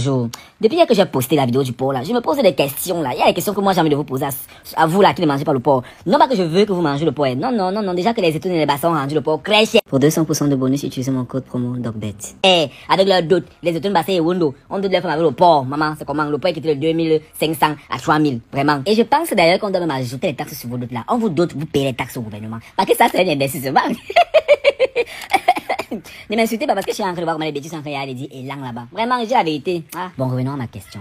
Bonjour, Depuis que j'ai posté la vidéo du porc, là, je me pose des questions, là. Il y a des questions que moi j'ai envie de vous poser à, vous, là, qui ne mangez pas le porc. Non pas que je veux que vous mangez le porc. Non, non, non, non. Déjà que les étoiles et les bassins ont rendu le porc cher. Pour 200% de bonus, utilisez mon code promo DocBet. Eh, avec leurs doutes, les étoiles bassins et Wondo, on doit leur faire avec le porc. Maman, c'est comment? Le porc est quitté de 2500 à 3000. Vraiment. Et je pense d'ailleurs qu'on doit même ajouter les taxes sur vos doutes, là. On vous doute, vous payez les taxes au gouvernement. Parce que ça, c'est un investissement. ne m'insultez pas parce que je suis en train de voir comment les bêtises sont en train d'aller dire et là-bas. Vraiment, j'ai la vérité. Ah. Bon, revenons à ma question.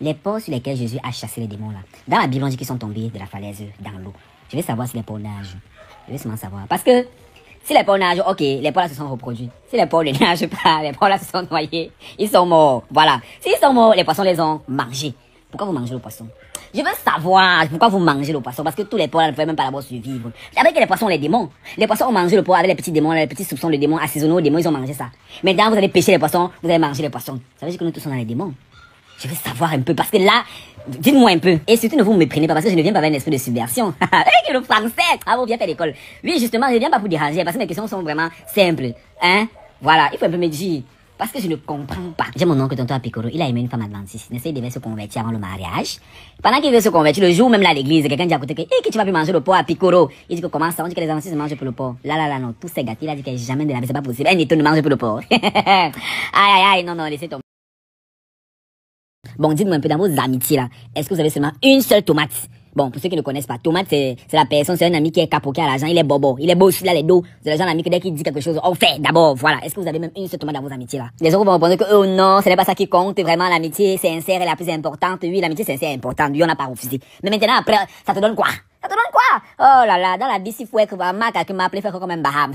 Les ports sur lesquels Jésus a chassé les démons, là, dans la Bible, on dit qu'ils sont tombés de la falaise dans l'eau. Je veux savoir si les porcs nagent. Je veux seulement savoir. Parce que si les porcs nagent, ok, les porcs là se sont reproduits. Si les porcs ne nagent pas, les porcs là se sont noyés. Ils sont morts. Voilà. S'ils sont morts, les poissons les ont mangés. Pourquoi vous mangez le poisson je veux savoir pourquoi vous mangez le poisson. Parce que tous les porcs, ne pouvaient même pas d'abord survivre. Avec les poissons, les démons. Les poissons ont mangé le poisson avec les petits démons, les petits soupçons de démons assaisonnés aux démons, ils ont mangé ça. Maintenant, vous allez pêcher les poissons, vous allez manger les poissons. Ça veut dire que nous tous sommes dans les démons. Je veux savoir un peu, parce que là, dites-moi un peu. Et surtout, ne vous méprenez pas, parce que je ne viens pas avec un esprit de subversion. Avec eh, le français, ah, vous bien fait l'école. Oui, justement, je ne viens pas vous déranger, parce que mes questions sont vraiment simples. Hein? Voilà, il faut un peu me dire. Parce que je ne comprends pas. J'ai mon oncle tonton Picoro, il a aimé une femme adventiste. Il devait se convertir avant le mariage. Pendant qu'il veut se convertir, le jour même là à l'église, quelqu'un dit à côté que, hé, eh, que tu vas plus manger le porc à Picoro. Il dit que comment ça, on dit que les adventistes mangent plus le porc. Là, là, là, non, tout s'est gâté. Il a dit qu'il que jamais de la vie, c'est pas possible. Elle ne mange plus le porc. aïe, aïe, aïe, non, non, laissez tomber. Bon, dites-moi un peu dans vos amitiés là. Est-ce que vous avez seulement une seule tomate Bon, pour ceux qui ne connaissent pas, Tomate, c'est la personne, c'est un ami qui est capoqué à l'agent. il est bobo, il est beau aussi, il a les dos. C'est l'agent genre d'ami qui, dès qu'il dit quelque chose, on fait d'abord, voilà. Est-ce que vous avez même une seule tomate dans vos amitiés là Les autres vont répondre que, oh non, ce n'est pas ça qui compte, vraiment, l'amitié sincère est la plus importante. Oui, l'amitié sincère est importante, lui, on n'a pas refusé. Mais maintenant, après, ça te donne quoi Ça te donne quoi Oh là là, dans la vie, s'il faut être vraiment quelqu'un m'a appelé faire comme un Baham.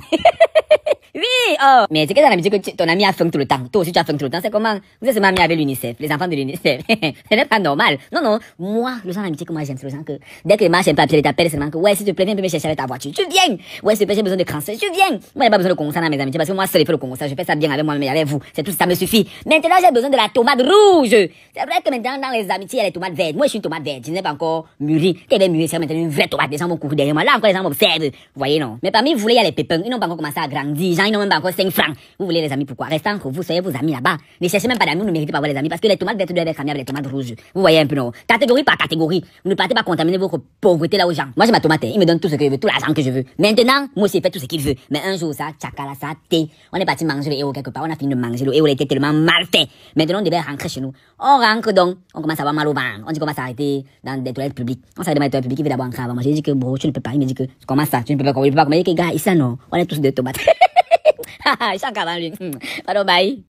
Oui, oh Mais c'est que dans la musique, ton ami a faim tout le temps. Toi aussi, tu as faim tout le temps. C'est comment Vous êtes seulement amis avec l'UNICEF, les enfants de l'UNICEF. Ce n'est pas normal. Non, non. Moi, le genre d'amitié que moi j'aime, c'est le genre que dès que les marches pas papier, ils t'appellent seulement que ouais, s'il te plaît, viens me chercher avec ta voiture. Tu viens Ouais, s'il te plaît, j'ai besoin de cranseux. Tu viens Moi, j'ai pas besoin de concert dans mes amitiés parce que moi, seul, je fais le concert. Je fais ça bien avec moi-même et avec vous. C'est tout, ça me suffit. Maintenant, j'ai besoin de la tomate rouge. C'est vrai que maintenant, dans les amitiés, il y a les tomates vertes. Moi, je suis une tomate verte. Je n'ai pas encore mûri. Qu'elle est mûrie, c'est maintenant une vraie tomate. Les gens vont courir derrière moi. Là encore, les gens m'observent. Vous voyez, non. Mais parmi vous, il y a Ils n'ont pas encore commencé à grandir vous voulez les amis, pourquoi restant que vous, soyez vos amis là-bas. Ne cherchez même pas d'amis, vous ne méritez pas avoir les amis parce que les tomates vertes doivent être amiables, les tomates rouges. Vous voyez un peu, non Catégorie par catégorie. Vous ne partez pas contaminer votre pauvreté là aux gens. Moi, j'ai ma tomate, hein. il me donne tout ce que je veux, tout l'argent que je veux. Maintenant, moi aussi, il fait tout ce qu'il veut. Mais un jour, ça, tchakala, ça, thé. On est parti manger le héros quelque part, on a fini de manger le héros, il était tellement mal fait. Maintenant, on devait rentrer chez nous. On rentre donc, on commence à avoir mal au ventre. On dit qu'on va s'arrêter dans des toilettes publiques. On s'arrête dans les toilettes publiques, il veut d'abord un avant manger. Il dit que, tu ne peux pas. Il me dit que, comment ça Tu ne peux pas, il peut pas. Il dit que, gars, ici, non, on est tous des tomates. Chaque avant lui. Pardon, bye.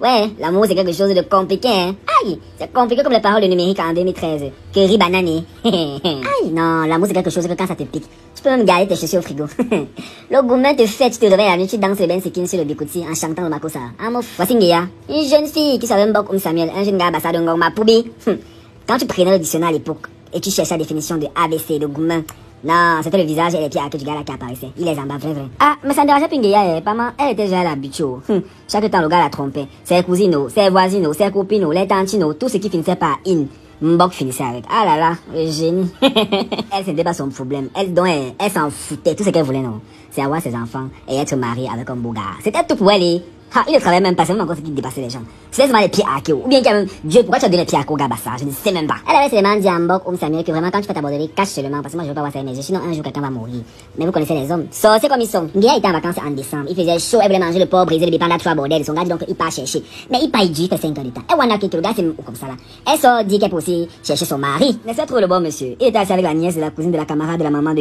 Ouais, l'amour c'est quelque chose de compliqué, hein. Aïe, c'est compliqué comme les paroles numériques en 2013. Curry banane. Aïe, non, l'amour c'est quelque chose que quand ça te pique, tu peux même garder tes chaussures au frigo. le gourmet te fait, tu te réveilles la nuit, tu danses le bensekin sur le bikuti en chantant le makosa. Amof. Voici Nguya, une jeune fille qui savait un comme Samuel, un jeune gars bassade de ma poubi. Hum. Quand tu prenais le dictionnaire à l'époque et tu cherchais la définition de ABC, le gourmet, non, c'était le visage et les pieds à que du gars là qui apparaissaient. Il les en bas, vrai, vrai. Ah, mais ça ne dérangeait une eh. Maman, elle était déjà à l'habitude. Hum, chaque temps, le gars la trompait. Ses cousines, ses voisines, ses copines, les tantines, tout ce qui finissait par in. Mbok finissait avec. Ah là là, le génie. elle, n'était pas son problème. Elle, s'en foutait. Tout ce qu'elle voulait, non. C'est avoir ses enfants et être mariée avec un beau gars. C'était tout pour elle, hein. Ah, il ne travaille même pas, c'est même encore ce qui dépassait les gens. C'est seulement les pieds à Akio. Ou bien a même, Dieu, pourquoi tu as donné les pieds à Koga Bassa Je ne sais même pas. Elle avait seulement dit à Mbok ou Samuel que vraiment quand tu fais ta borderie, cache seulement parce que moi je veux pas voir ça émerger, sinon un jour quelqu'un va mourir. Mais vous connaissez les hommes. c'est comme ils sont. Mia était en vacances en décembre. Il faisait chaud, elle voulait manger le porc, brisé le bébé, à trois bordel. Son gars dit donc il part chercher. Mais il paye juste 5 ans de temps. Et Wana qui le gars, c'est comme ça là. Elle sort, dit qu'elle peut chercher son mari. Mais c'est trop le bon monsieur. Il était assis avec la nièce de la cousine de la camarade de la maman de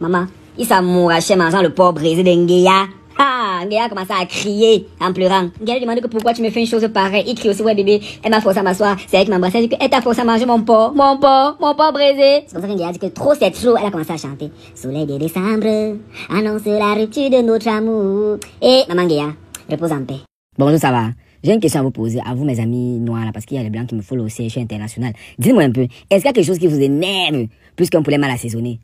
Maman, il s'amourachait mangeant le porc brisé de Gaël a commencé à crier en pleurant. lui demande que pourquoi tu me fais une chose pareille. Il crie aussi, ouais bébé, elle m'a forcé à m'asseoir. C'est elle qui embrassé Elle dit que elle t'a forcé à manger mon porc, mon porc, mon porc brisé. C'est comme ça que Gaël dit que trop c'est trop. Elle a commencé à chanter. Soleil de décembre annonce la rupture de notre amour. Et maman Gaël, repose en paix. Bonjour, ça va? J'ai une question à vous poser, à vous mes amis noirs là, parce qu'il y a les blancs qui me follow aussi, je international. Dites-moi un peu, est-ce qu'il y a quelque chose qui vous énerve plus qu'un poulet mal assaisonné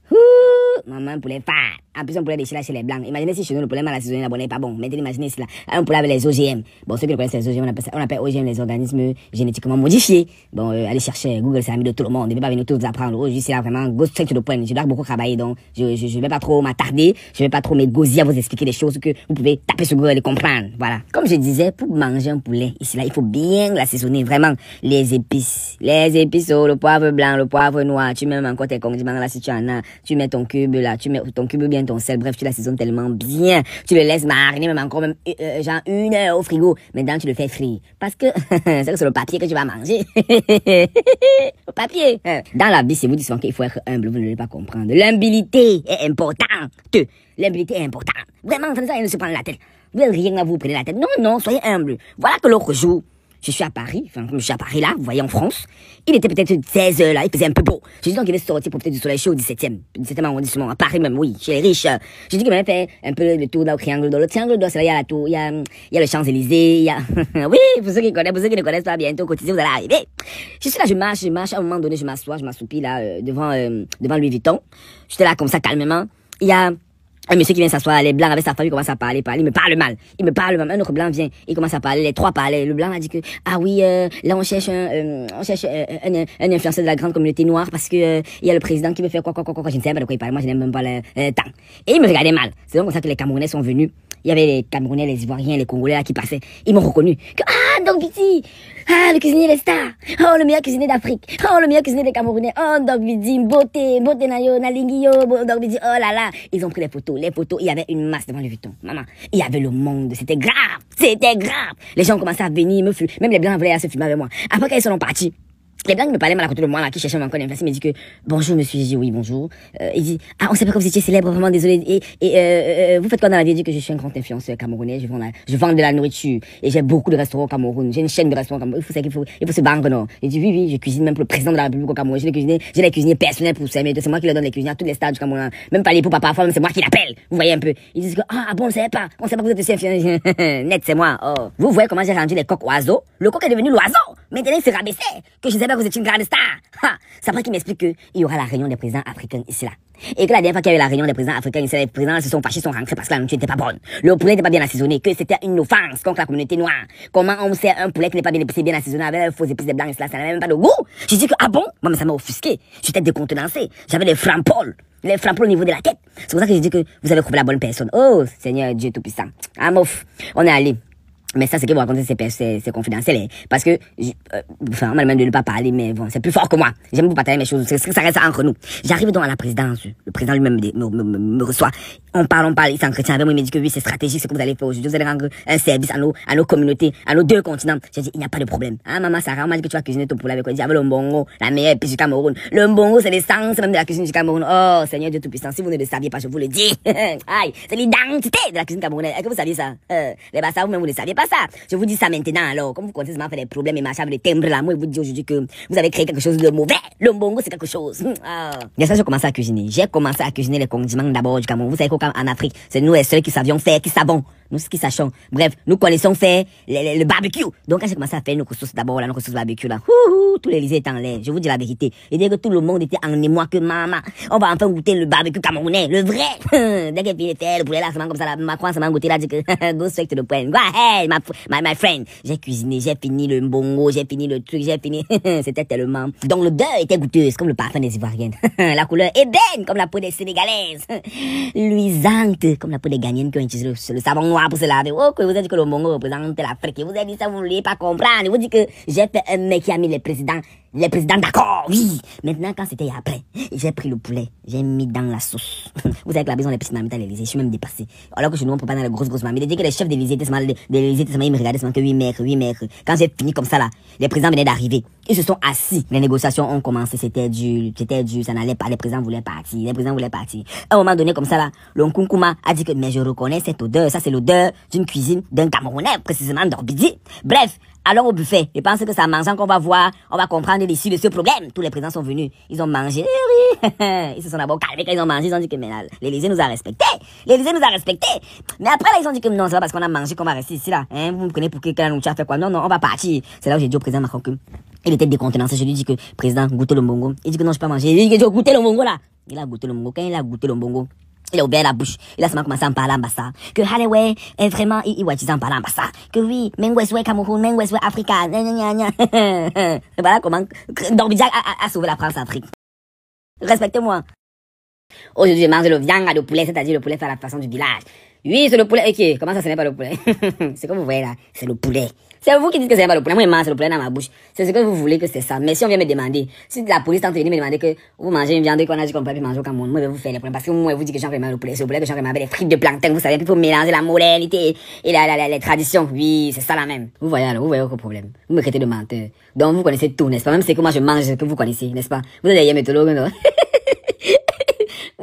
Maman, poulet fat en ah, plus, on pourrait déchirer chez les blancs. Imaginez si chez nous, le problème à la saison n'est pas bon. Maintenant, imaginez cela. on pourrait avec les OGM. Bon, ceux qui connaissent les OGM, on appelle, ça, on appelle OGM les organismes euh, génétiquement modifiés. Bon, euh, allez chercher Google, c'est ami de tout le monde. Ne pas venir tout vous apprendre. Oh, Juste là vraiment go straight to the point. Je dois beaucoup travailler, donc je, je, vais pas trop m'attarder. Je vais pas trop m'égosier à vous expliquer des choses que vous pouvez taper sur Google et comprendre. Voilà. Comme je disais, pour manger un poulet, ici là, il faut bien l'assaisonner vraiment. Les épices. Les épices, oh, le poivre blanc, le poivre noir. Tu mets encore tes condiments là si tu en as. Tu mets ton cube là, tu mets ton cube bien ton sel, Bref, tu la saison tellement bien. Tu le laisses mariner même encore même euh, euh, genre une heure au frigo. Maintenant, tu le fais frire Parce que c'est sur le papier que tu vas manger. le papier. Dans la vie, c'est vous disent qu'il faut être humble. Vous ne voulez pas comprendre. L'humilité est importante. L'humilité est importante. Vraiment, ça, il ne se prendre la tête. Vous n'avez rien à vous prendre la tête. Non, non, soyez humble. Voilà que l'autre jour, je suis à Paris, enfin, je suis à Paris là, vous voyez en France. Il était peut-être 16 heures là, il faisait un peu beau. J'ai dit donc qu'il est sorti pour peut-être du soleil chaud au 17e, 17e arrondissement, à Paris même, oui, chez les riches. J'ai dit qu'il m'avait fait un peu le tour là, au triangle d'or. Le triangle d'or, c'est là, il y a la tour, il y a, il y a le Champs-Élysées, il y a, oui, pour ceux qui connaissent, pour ceux qui ne connaissent pas, bientôt, quotidien, vous allez arriver. Je suis là, je marche, je marche, à un moment donné, je m'assois, je m'assoupis là, euh, devant, euh, devant Louis Vuitton. J'étais là comme ça, calmement. Il y a, un monsieur qui vient s'asseoir, les blancs avec sa famille commence à parler, parler, il me parle mal, il me parle mal, un autre blanc vient, il commence à parler, les trois parlent, le blanc a dit que, ah oui, euh, là on cherche, un, euh, on cherche euh, un, un, influenceur de la grande communauté noire parce que il y a le président qui veut faire quoi, quoi, quoi, quoi, je ne sais pas de quoi il parle, moi je n'aime même pas le temps. Et il me regardait mal, c'est donc comme ça que les Camerounais sont venus, il y avait les Camerounais, les Ivoiriens, les Congolais là qui passaient, ils m'ont reconnu, que, ah, ah, le cuisinier des stars Oh, le meilleur cuisinier d'Afrique Oh, le meilleur cuisinier des Camerounais Oh, Dogbiti, beauté, beauté na nalinguio, oh là là Ils ont pris les photos, les photos, il y avait une masse devant le Vuitton. Maman, il y avait le monde, c'était grave C'était grave Les gens ont commencé à venir, me fumer. Même les Blancs à se filmer avec moi. Après, quand ils sont partis, les blagues me parlaient mal à côté de moi, là, qui cherchait mon connu Il me dit que, bonjour, monsieur. j'ai dit oui, bonjour. Euh, il dit, ah, on sait pas que vous étiez célèbre, vraiment, désolé. Et, et euh, euh, vous faites quoi dans la vie? Il dit que je suis un grand influenceur camerounais. Je vends, je vends de la nourriture. Et j'ai beaucoup de restaurants au Cameroun. J'ai une chaîne de restaurants au Cameroun. Il faut ça il faut, il faut se barrer, non? Il dit, oui, oui, je cuisine même pour le président de la République au Cameroun. J'ai les cuisiniers, j'ai les cuisiniers personnels pour ça. Mais c'est moi qui leur donne les cuisiniers à tous les stades du Cameroun. Hein. Même pas les pour papa, parfois, c'est moi qui l'appelle. Vous voyez un peu. Ils disent que, ah, bon, on sait pas. On sait pas que vous êtes aussi influenceur. Net, c'est moi. Oh. Vous voyez comment j'ai rendu les coqs oiseaux? Le coq est devenu l'oiseau. Maintenant, il se rabaissait, que je savais pas que vous étiez une grande star. C'est après qu'il m'explique qu'il y aura la réunion des présidents africains ici, là. Et que la dernière fois qu'il y a eu la réunion des présidents africains ici, là, les présidents se sont fâchés, sont rentrés parce que la nourriture n'était pas bonne. Le poulet n'était pas bien assaisonné, que c'était une offense contre la communauté noire. Comment on sert un poulet qui n'est pas bien assaisonné avec les fausses épices des et là, ça n'avait même pas de goût. J'ai dit que, ah bon? Moi, ça m'a offusqué. J'étais décontenancé. J'avais des frampoles les frappes au niveau de la tête. C'est pour ça que je dis que vous avez trouvé la bonne personne. Oh, Seigneur Dieu Tout-Puissant. Amof, ah, on est allé. Mais ça, c'est que vous racontez, c'est confidentiel. Hein. parce que, euh, enfin, on m'a même de ne pas parler, mais bon, c'est plus fort que moi. J'aime vous partager mes choses. C'est ça reste entre nous. J'arrive donc à la présidence. Le président lui-même me, reçoit. On parle, on parle. Il chrétien avec moi. Il me dit que oui, c'est stratégique ce que vous allez faire aujourd'hui. Vous allez rendre un service à nos, à nos communautés, à nos deux continents. J'ai dit, il n'y a pas de problème. ah maman Sarah, on m'a dit que tu vas cuisiner ton poulet avec Dit, avec le mbongo, la meilleure épice du Cameroun. Le mbongo, c'est l'essence même de la cuisine du Cameroun. Oh, Seigneur Dieu Tout-Puissant, si vous ne le saviez pas, je vous le dis. c'est l'identité de la cuisine camerounaise. Est-ce que vous saviez ça? Euh, les vous-même, vous ne saviez pas ça. Je vous dis ça maintenant, alors. Comme vous comptez m'a fait des problèmes et machin avec des timbres là, moi, je vous dis aujourd'hui que vous avez créé quelque chose de mauvais. Le bongo, c'est quelque chose. Hum, ah. Bien sûr, j'ai commencé à cuisiner. J'ai commencé à cuisiner les condiments d'abord du Cameroun. Vous savez qu'en Afrique, c'est nous les seuls qui savions faire, qui savons. Nous, ce qui sachons. Bref, nous connaissons faire le, barbecue. Donc, quand j'ai commencé à faire nos sauces d'abord, là, nos sauces barbecue, là, tous tout l'Élysée est en l'air. Je vous dis la vérité. Et dès que tout le monde était en émoi que maman, on va enfin goûter le barbecue camerounais, le vrai. dès qu'elle finit de faire le poulet là, c'est comme ça, là, Macron, ça m'a goûté là, dit que, go straight to ma, my friend. J'ai cuisiné, j'ai fini le bongo, j'ai fini le truc, j'ai fini. C'était tellement. Donc l'odeur était goûteuse, comme le parfum des Ivoiriennes. la couleur ébène, comme la peau des Sénégalaises. Luisante, comme la peau des Ghanéennes qui ont utilisé le, savon noir pour se laver. Oh, vous avez dit que le bongo représente l'Afrique. Vous avez dit ça, vous ne vouliez pas comprendre. Vous dites que j'ai fait un mec qui a mis les présidents les présidents, d'accord, oui. Maintenant, quand c'était après, j'ai pris le poulet, j'ai mis dans la sauce. Vous savez que la maison les petites mamites à l'Élysée, je suis même dépassé. Alors que chez nous, on pas dans les grosses, grosses mamites. Dès que les chefs de l'Élysée étaient seulement, de l'Élysée ils me regardaient seulement que 8 mètres, 8 mètres. Quand j'ai fini comme ça, là, les présidents venaient d'arriver. Ils se sont assis. Les négociations ont commencé, c'était dur, c'était dur, ça n'allait pas. Les présidents voulaient partir, les présidents voulaient partir. À un moment donné, comme ça, là, le Nkunkuma a dit que, mais je reconnais cette odeur. Ça, c'est l'odeur d'une cuisine d'un Camerounais, précisément d'Orbidi. Bref, alors au buffet. Je pense que c'est en mangeant qu'on va voir, on va comprendre l'issue de ce problème. Tous les présents sont venus. Ils ont mangé. Oui, ils se sont d'abord calmés quand ils ont mangé. Ils ont dit que, l'Élysée nous a respectés. L'Élysée nous a respectés. Mais après, là, ils ont dit que non, c'est pas parce qu'on a mangé qu'on va rester ici, là. Hein, vous me connaissez pour que, la fait quoi? Non, non, on va partir. C'est là où j'ai dit au président Macron que, il était décontenancé. Je lui dis que, président, goûtez le bongo. Il dit que non, je peux pas manger. Il dit que le bongo, là. Il a goûté le bongo. Quand il a goûté le bongo, il a ouvert la bouche. Il a seulement commencé à en parler en ça. Que Halleway est euh, vraiment, il, il, en parlant en ça. Que oui, Mengweswe Cameroun, Mengweswe Africa, gna gna voilà comment Dorbidiac a, a, sauvé la France-Afrique. Respectez-moi. Aujourd'hui, je mange le viande le poulet, c'est-à-dire le poulet fait à la façon du village. Oui, c'est le poulet. Ok, comment ça, ce n'est pas le poulet C'est comme vous voyez là, c'est le poulet. C'est vous qui dites que c'est pas le problème. Moi, je mange, c'est le problème dans ma bouche. C'est ce que vous voulez que c'est ça. Mais si on vient me demander, si la police tente de venir me demander que vous mangez une viande qu'on a dit qu'on peut plus manger au Cameroun, moi, je vais vous faire les problèmes. Parce que moi, je vous dis que fais mal le poulet, c'est le poulet que fais mal avec les frites de plantain. vous savez, puis pour mélanger la moralité et la, la, la, les traditions. Oui, c'est ça la même. Vous voyez alors, vous voyez aucun problème. Vous me traitez de menteur. Donc, vous connaissez tout, n'est-ce pas? Même c'est comment je mange ce que vous connaissez, n'est-ce pas? Vous êtes des hein, non?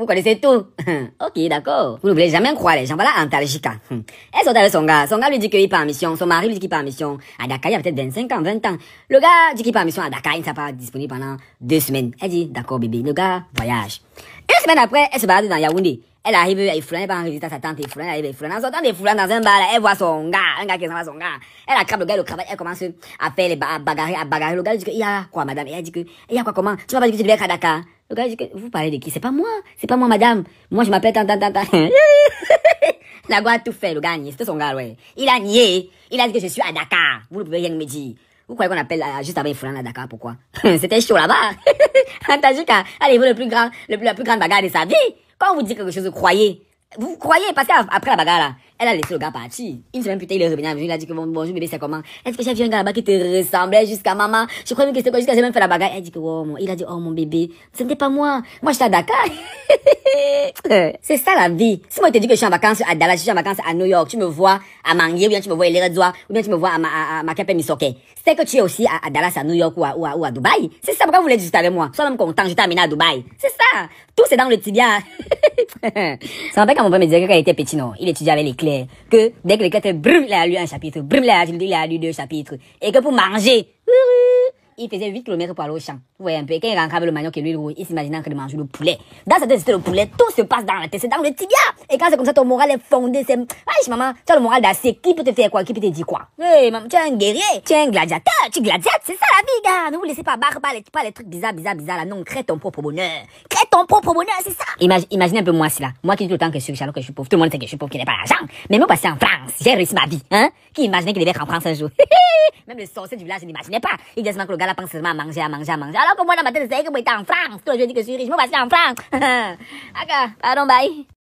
Vous connaissez tout. ok, d'accord. Vous ne voulez jamais croire les gens. Voilà Antaljika. Elle eh, sort avec son gars. Son gars lui dit qu'il part en mission. Son mari lui dit qu'il part en mission. À Dakar, il y a peut-être 25 ans, 20 ans. Le gars dit qu'il part en mission à Dakar. Il ne sera pas disponible pendant deux semaines. Elle dit, d'accord bébé. Le gars voyage. Une semaine après, elle se balade dans Yaoundé. Elle arrive avec Foulan, elle va en résultat, sa tante elle elle arrive avec Foulan. En sortant des dans un bar, elle voit son gars, un gars qui s'en va son gars. Elle attrape le gars, le cravate, elle commence à faire les à bagarrer, à bagarrer. Le gars lui dit que, il y a quoi, madame? Et elle dit que, il y a quoi, comment? Tu m'as pas dit que tu devais être à Dakar. Le gars lui dit que, vous parlez de qui? C'est pas moi, c'est pas moi, madame. Moi, je m'appelle tant, tant, La gars tout fait, le gars a nié. C'était son gars, ouais. Il a nié. Il a dit que je suis à Dakar. Vous ne pouvez rien me dire. Vous croyez qu'on appelle euh, juste avant Foulan à Dakar, pourquoi C'était chaud là-bas. allez, vous le plus grand, le plus, la plus grande bagarre de sa vie. Quand on vous dit quelque chose, croyez. Vous croyez, parce qu'après la bagarre, là, elle a laissé le gars partir. Une semaine plus tard, il est revenu à il a dit que bon, bonjour bébé, c'est comment Est-ce que j'ai vu un gars là-bas qui te ressemblait jusqu'à maman Je croyais que c'était quoi jusqu'à j'ai même fait la bagarre. Elle dit que oh, mon... il a dit oh mon bébé, ce n'était pas moi. Moi, suis à Dakar. c'est ça la vie. Si moi, je te dis que je suis en vacances à Dallas, je suis en vacances à New York, tu me vois à ou bien tu me vois à Leredzoa, ou bien tu me vois à, ma, à, à Misoke. C'est que tu es aussi à, Dallas, à New York ou à, ou à, Dubaï. C'est ça, pourquoi vous voulez juste avec moi Sois même content, je t'ai amené à Dubaï. C'est ça. Tout c'est dans le tibia. ça rappelle quand mon père me disait que quand il était petit, non, il étudiait avec les clés. Que dès que l'éclair était brum, il a lu un chapitre, brûle, il a lu deux chapitres. Et que pour manger, il faisait 8 km pour aller au champ. Vous voyez un peu, quand il rentre avec le manioc et lui, il s'imaginait en train de manger le poulet. Dans sa tête c'était le poulet, tout se passe dans la tête, c'est dans le tibia. Et quand c'est comme ça, ton moral est fondé, c'est, aïe, maman, tu as le moral d'assez qui peut te faire quoi, qui peut te dire quoi? Hey, maman, tu es un guerrier, tu es un gladiateur, tu gladiates, c'est ça la vie, gars. Ne vous laissez pas barre Tu les, pas les trucs bizarres, bizarres, bizarres, Non, crée ton propre bonheur. Crée ton propre bonheur, c'est ça. Imagine, imaginez un peu moi, là. Moi qui dis tout le temps que je suis riche que je suis pauvre. Tout le monde sait que je suis pauvre, qu'il n'est pas l'argent. Mais moi, passé en France, j'ai réussi ma vie, hein. Qui imaginait qu'il devait être en France un jour? Même le sorcier du village, je pas. Il que la pensée de ma mange à manger à manger. Alors que moi, dans ma tête, c'est que je vais être en France. Toi, je dis que je suis riche. Moi, je suis en France. D'accord. Pardon, bye.